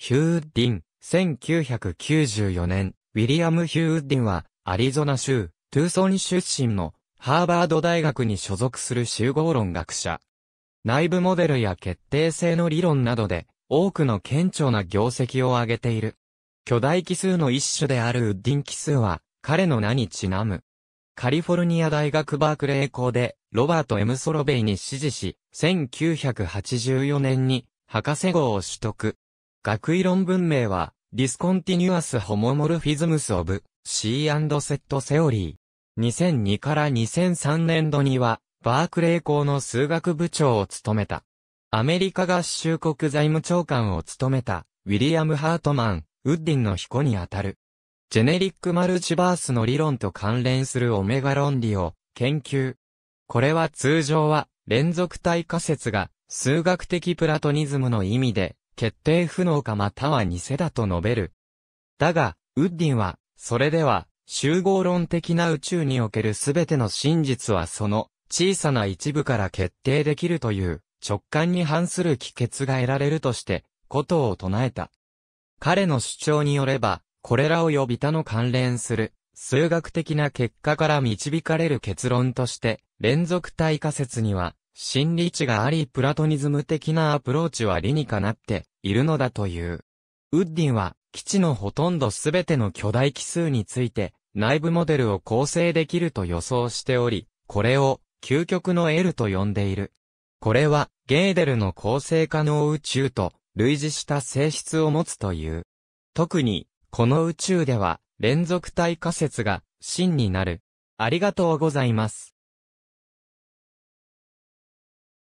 ヒューディン、1994年、ウィリアム・ヒューディンは、アリゾナ州、トゥーソン出身の、ハーバード大学に所属する集合論学者。内部モデルや決定性の理論などで、多くの顕著な業績を挙げている。巨大奇数の一種であるウッディン奇数は、彼の名にちなむ。カリフォルニア大学バークレー校で、ロバート・ M・ ソロベイに支持し、1984年に、博士号を取得。学位論文名は、Discontinuous Homomorphisms of C&Set Theory。2002から2003年度には、バークレー校の数学部長を務めた。アメリカ合衆国財務長官を務めた、ウィリアム・ハートマン、ウッディンの彦にあたる。ジェネリックマルチバースの理論と関連するオメガ論理を研究。これは通常は連続体仮説が数学的プラトニズムの意味で決定不能かまたは偽だと述べる。だが、ウッディンは、それでは、集合論的な宇宙における全ての真実はその小さな一部から決定できるという直感に反する帰結が得られるとして、ことを唱えた。彼の主張によれば、これらを呼びたの関連する数学的な結果から導かれる結論として、連続体仮説には、真理値がありプラトニズム的なアプローチは理にかなって、いるのだという。ウッディンは、基地のほとんどすべての巨大奇数について、内部モデルを構成できると予想しており、これを、究極の L と呼んでいる。これは、ゲーデルの構成可能宇宙と、類似した性質を持つという。特に、この宇宙では、連続体仮説が、真になる。ありがとうございます。